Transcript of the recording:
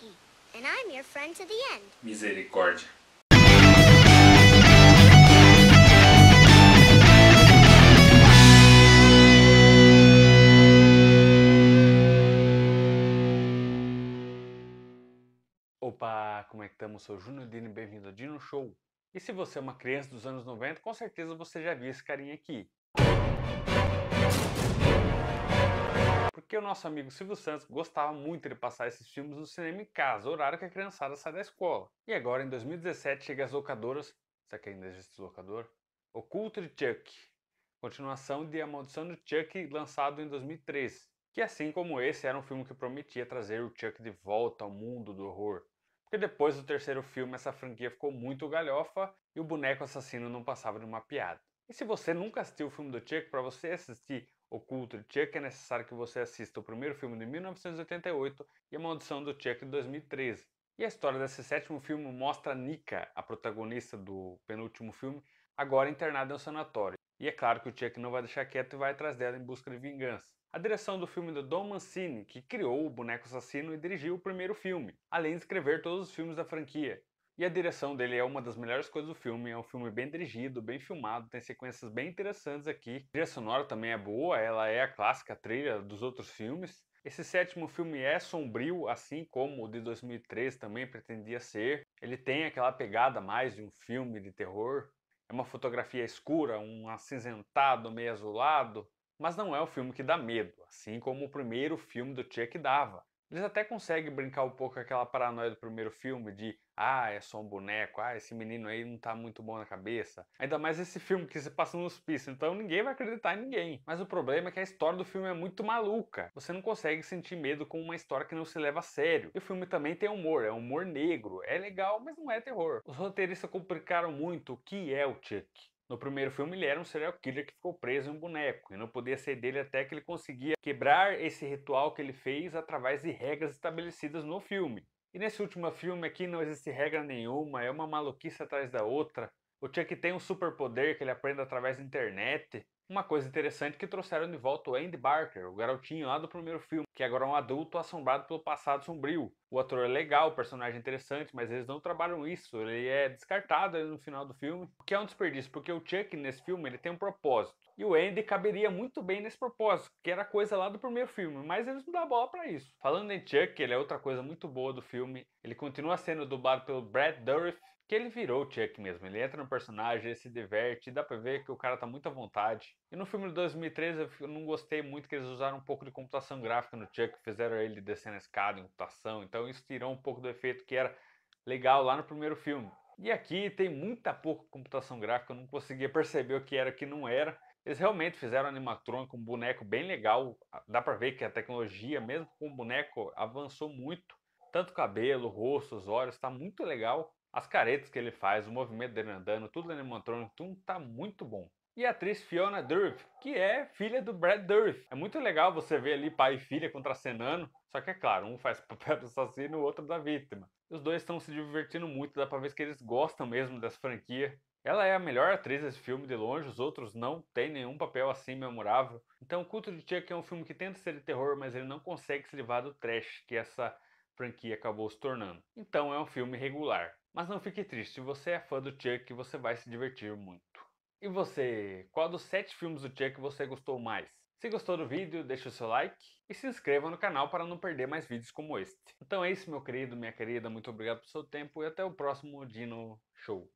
Rocky, and I'm your friend to the end. Misericórdia. Opa, como é que estamos? Sou Júnior Dino, bem-vindo ao Dino Show. E se você é uma criança dos anos 90, com certeza você já viu esse carinha aqui o nosso amigo Silvio Santos gostava muito de passar esses filmes no cinema em casa, horário que a criançada sai da escola. E agora, em 2017, chega as locadoras. Será que ainda existe locador? O Culto de Chuck, continuação de A Maldição do Chuck, lançado em 2013. Que, assim como esse, era um filme que prometia trazer o Chuck de volta ao mundo do horror. Porque depois do terceiro filme, essa franquia ficou muito galhofa e o boneco assassino não passava de uma piada. E se você nunca assistiu o filme do Chuck, para você assistir Oculto de Chuck, é necessário que você assista o primeiro filme de 1988 e A Maldição do Chuck de 2013. E a história desse sétimo filme mostra Nika, a protagonista do penúltimo filme, agora internada em um sanatório. E é claro que o Chuck não vai deixar quieto e vai atrás dela em busca de vingança. A direção do filme é do Don Mancini, que criou o boneco assassino e dirigiu o primeiro filme, além de escrever todos os filmes da franquia. E a direção dele é uma das melhores coisas do filme, é um filme bem dirigido, bem filmado, tem sequências bem interessantes aqui. A trilha sonora também é boa, ela é a clássica trilha dos outros filmes. Esse sétimo filme é sombrio, assim como o de 2003 também pretendia ser. Ele tem aquela pegada mais de um filme de terror. É uma fotografia escura, um acinzentado meio azulado, mas não é um filme que dá medo, assim como o primeiro filme do Chuck dava. Eles até conseguem brincar um pouco com aquela paranoia do primeiro filme de ah, é só um boneco, ah, esse menino aí não tá muito bom na cabeça. Ainda mais esse filme que se passa nos pisos, então ninguém vai acreditar em ninguém. Mas o problema é que a história do filme é muito maluca. Você não consegue sentir medo com uma história que não se leva a sério. E o filme também tem humor, é humor negro, é legal, mas não é terror. Os roteiristas complicaram muito o que é o Chuck. No primeiro filme, ele era um serial killer que ficou preso em um boneco e não podia sair dele até que ele conseguia quebrar esse ritual que ele fez através de regras estabelecidas no filme. E nesse último filme aqui não existe regra nenhuma, é uma maluquice atrás da outra. O Chuck tem um superpoder que ele aprende através da internet. Uma coisa interessante que trouxeram de volta o Andy Barker, o garotinho lá do primeiro filme, que agora é um adulto assombrado pelo passado sombrio. O ator é legal, o personagem é interessante, mas eles não trabalham isso. Ele é descartado no final do filme, o que é um desperdício, porque o Chuck nesse filme ele tem um propósito. E o Andy caberia muito bem nesse propósito, que era coisa lá do primeiro filme, mas eles não dão bola para isso. Falando em Chuck, ele é outra coisa muito boa do filme. Ele continua sendo dublado pelo Brad Dourif, que ele virou Chuck mesmo. Ele entra no personagem, ele se diverte, dá pra ver que o cara tá muito à vontade. E no filme de 2013 eu não gostei muito que eles usaram um pouco de computação gráfica no Chuck, fizeram ele descendo a escada em computação, então isso tirou um pouco do efeito que era legal lá no primeiro filme. E aqui tem muita pouca computação gráfica, eu não conseguia perceber o que era o que não era. Eles realmente fizeram um animatrônico, um boneco bem legal. Dá para ver que a tecnologia, mesmo com o boneco, avançou muito. Tanto cabelo, rosto, os olhos, está muito legal. As caretas que ele faz, o movimento dele andando, tudo animatrônico, tudo então tá muito bom e a atriz Fiona Durth, que é filha do Brad Durth. É muito legal você ver ali pai e filha contracenando, só que é claro, um faz papel do assassino, o outro da vítima. Os dois estão se divertindo muito, dá pra ver que eles gostam mesmo dessa franquia. Ela é a melhor atriz desse filme de longe, os outros não têm nenhum papel assim memorável. Então, o Culto de Chuck é um filme que tenta ser de terror, mas ele não consegue se livrar do trash que essa franquia acabou se tornando. Então, é um filme regular. Mas não fique triste, se você é fã do Chuck, você vai se divertir muito. E você, qual dos sete filmes do Chuck você gostou mais? Se gostou do vídeo, deixe o seu like e se inscreva no canal para não perder mais vídeos como este. Então é isso, meu querido, minha querida, muito obrigado pelo seu tempo e até o próximo Dino Show.